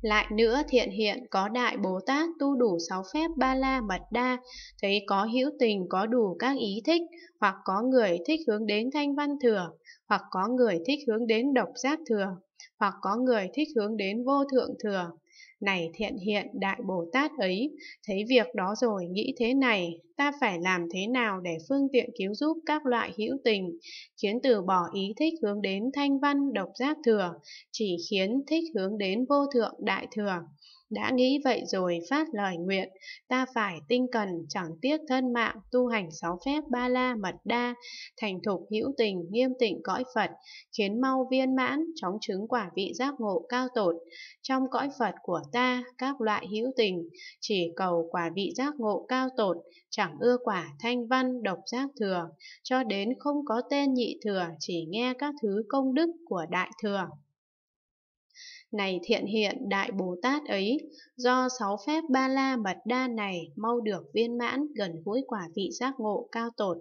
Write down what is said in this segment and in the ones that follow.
Lại nữa thiện hiện có đại Bồ Tát tu đủ sáu phép ba la mật đa, thấy có hữu tình có đủ các ý thích, hoặc có người thích hướng đến thanh văn thừa, hoặc có người thích hướng đến độc giác thừa, hoặc có người thích hướng đến vô thượng thừa, này thiện hiện đại Bồ Tát ấy, thấy việc đó rồi nghĩ thế này, ta phải làm thế nào để phương tiện cứu giúp các loại hữu tình, khiến từ bỏ ý thích hướng đến thanh văn độc giác thừa, chỉ khiến thích hướng đến vô thượng đại thừa đã nghĩ vậy rồi phát lời nguyện, ta phải tinh cần chẳng tiếc thân mạng, tu hành sáu phép ba la mật đa, thành thục hữu tình, nghiêm tịnh cõi Phật, khiến mau viên mãn, chóng chứng quả vị giác ngộ cao tột. Trong cõi Phật của ta, các loại hữu tình, chỉ cầu quả vị giác ngộ cao tột, chẳng ưa quả thanh văn, độc giác thừa, cho đến không có tên nhị thừa, chỉ nghe các thứ công đức của đại thừa này thiện hiện đại Bồ Tát ấy, do sáu phép ba la mật đa này mau được viên mãn gần gũi quả vị giác ngộ cao tột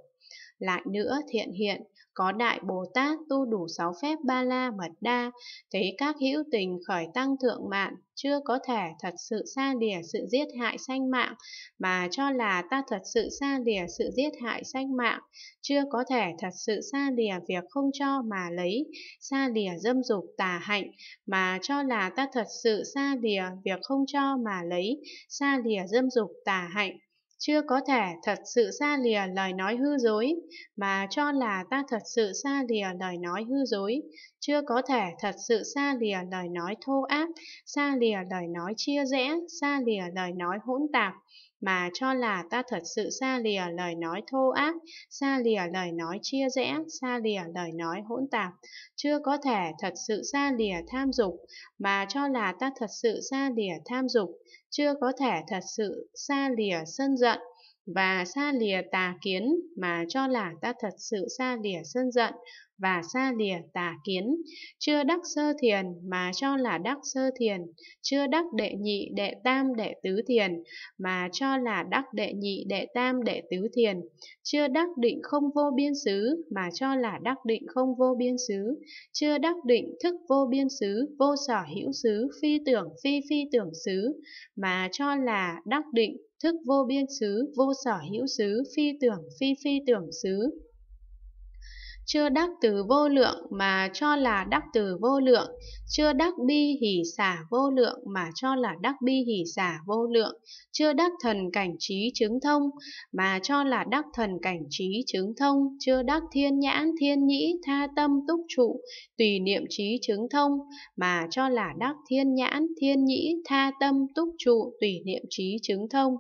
lại nữa thiện hiện, có Đại Bồ Tát tu đủ sáu phép ba la mật đa, thấy các hữu tình khởi tăng thượng mạng, chưa có thể thật sự xa lìa sự giết hại sanh mạng, mà cho là ta thật sự xa lìa sự giết hại sanh mạng, chưa có thể thật sự xa lìa việc không cho mà lấy, xa lìa dâm dục tà hạnh, mà cho là ta thật sự xa lìa việc không cho mà lấy, xa lìa dâm dục tà hạnh, chưa có thể thật sự xa lìa lời nói hư dối, mà cho là ta thật sự xa lìa lời nói hư dối. Chưa có thể thật sự xa lìa lời nói thô ác, xa lìa lời nói chia rẽ, xa lìa lời nói hỗn tạp mà cho là ta thật sự xa lìa lời nói thô ác, xa lìa lời nói chia rẽ, xa lìa lời nói hỗn tạp, chưa có thể thật sự xa lìa tham dục, mà cho là ta thật sự xa lìa tham dục, chưa có thể thật sự xa lìa sân giận, và xa lìa tà kiến mà cho là ta thật sự xa lìa sân giận và xa lìa tà kiến, chưa đắc sơ thiền mà cho là đắc sơ thiền, chưa đắc đệ nhị đệ tam đệ tứ thiền mà cho là đắc đệ nhị đệ tam đệ tứ thiền, chưa đắc định không vô biên xứ mà cho là đắc định không vô biên xứ, chưa đắc định thức vô biên xứ, vô sở hữu xứ, phi tưởng phi phi tưởng xứ mà cho là đắc định thức vô biên xứ, vô sở hữu xứ, phi tưởng, phi phi tưởng xứ. Chưa đắc từ vô lượng mà cho là đắc từ vô lượng, chưa đắc bi hỷ xả vô lượng mà cho là đắc bi hỷ xả vô lượng, chưa đắc thần cảnh trí chứng thông mà cho là đắc thần cảnh trí chứng thông, chưa đắc thiên nhãn thiên nhĩ tha tâm túc trụ, tùy niệm trí chứng thông mà cho là đắc thiên nhãn thiên nhĩ tha tâm túc trụ, tùy niệm trí chứng thông.